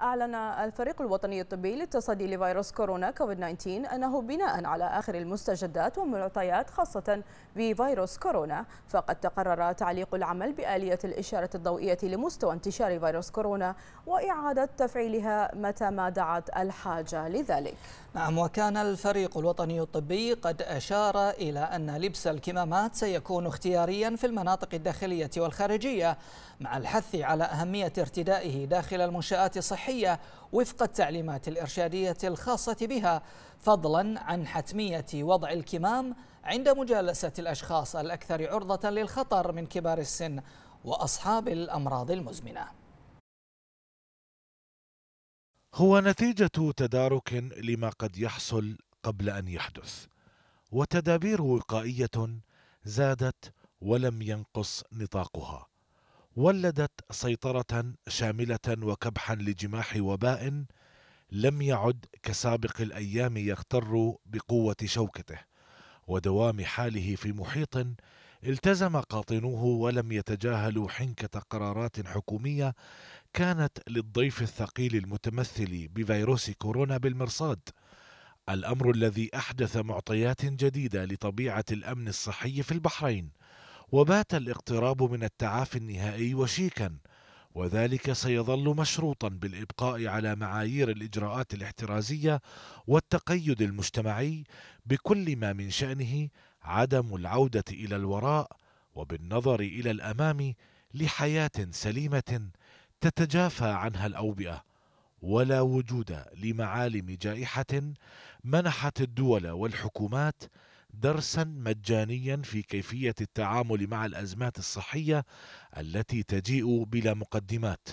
أعلن الفريق الوطني الطبي للتصدي لفيروس كورونا كوفيد 19 أنه بناء على آخر المستجدات والمعطيات خاصة بفيروس كورونا فقد تقرر تعليق العمل بآلية الإشارة الضوئية لمستوى انتشار فيروس كورونا وإعادة تفعيلها متى ما دعت الحاجة لذلك نعم وكان الفريق الوطني الطبي قد أشار إلى أن لبس الكمامات سيكون اختياريا في المناطق الداخلية والخارجية مع الحث على أهمية ارتدائه داخل المنشآت الصحية الصحية وفق التعليمات الإرشادية الخاصة بها فضلا عن حتمية وضع الكمام عند مجالسة الأشخاص الأكثر عرضة للخطر من كبار السن وأصحاب الأمراض المزمنة هو نتيجة تدارك لما قد يحصل قبل أن يحدث وتدابير وقائية زادت ولم ينقص نطاقها ولدت سيطرة شاملة وكبحا لجماح وباء لم يعد كسابق الأيام يغتر بقوة شوكته ودوام حاله في محيط التزم قاطنوه ولم يتجاهلوا حنكة قرارات حكومية كانت للضيف الثقيل المتمثل بفيروس كورونا بالمرصاد الأمر الذي أحدث معطيات جديدة لطبيعة الأمن الصحي في البحرين وبات الاقتراب من التعافي النهائي وشيكا وذلك سيظل مشروطا بالابقاء على معايير الاجراءات الاحترازيه والتقيد المجتمعي بكل ما من شانه عدم العوده الى الوراء وبالنظر الى الامام لحياه سليمه تتجافى عنها الاوبئه ولا وجود لمعالم جائحه منحت الدول والحكومات درسا مجانيا في كيفيه التعامل مع الازمات الصحيه التي تجيء بلا مقدمات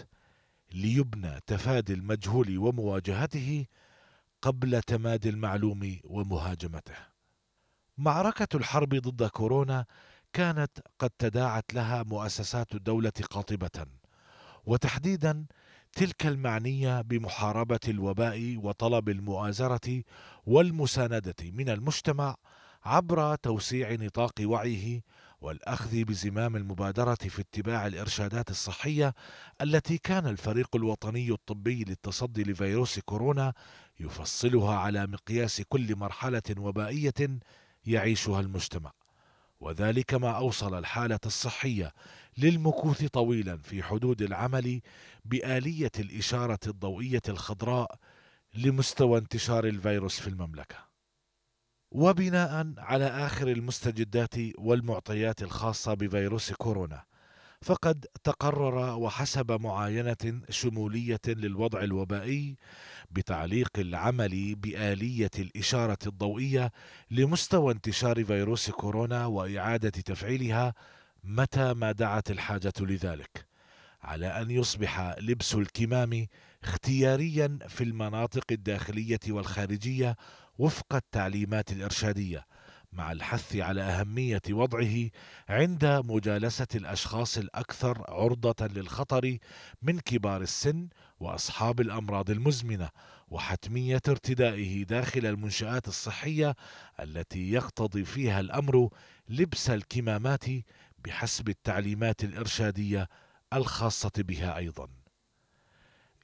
ليبنى تفادي المجهول ومواجهته قبل تمادي المعلوم ومهاجمته معركه الحرب ضد كورونا كانت قد تداعت لها مؤسسات الدوله قاطبه وتحديدا تلك المعنيه بمحاربه الوباء وطلب المؤازره والمسانده من المجتمع عبر توسيع نطاق وعيه والاخذ بزمام المبادره في اتباع الارشادات الصحيه التي كان الفريق الوطني الطبي للتصدي لفيروس كورونا يفصلها على مقياس كل مرحله وبائيه يعيشها المجتمع وذلك ما اوصل الحاله الصحيه للمكوث طويلا في حدود العمل باليه الاشاره الضوئيه الخضراء لمستوى انتشار الفيروس في المملكه وبناء على آخر المستجدات والمعطيات الخاصة بفيروس كورونا فقد تقرر وحسب معاينة شمولية للوضع الوبائي بتعليق العمل بآلية الإشارة الضوئية لمستوى انتشار فيروس كورونا وإعادة تفعيلها متى ما دعت الحاجة لذلك على أن يصبح لبس الكمام اختياريا في المناطق الداخلية والخارجية وفق التعليمات الارشاديه مع الحث على اهميه وضعه عند مجالسه الاشخاص الاكثر عرضه للخطر من كبار السن واصحاب الامراض المزمنه وحتميه ارتدائه داخل المنشات الصحيه التي يقتضي فيها الامر لبس الكمامات بحسب التعليمات الارشاديه الخاصه بها ايضا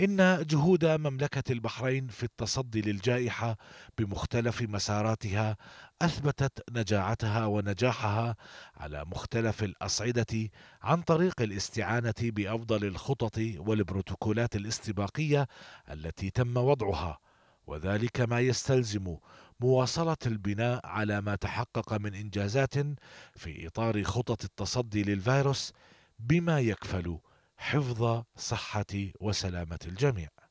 إن جهود مملكة البحرين في التصدي للجائحة بمختلف مساراتها أثبتت نجاعتها ونجاحها على مختلف الأصعدة عن طريق الاستعانة بأفضل الخطط والبروتوكولات الاستباقية التي تم وضعها وذلك ما يستلزم مواصلة البناء على ما تحقق من إنجازات في إطار خطط التصدي للفيروس بما يكفل حفظ صحة وسلامة الجميع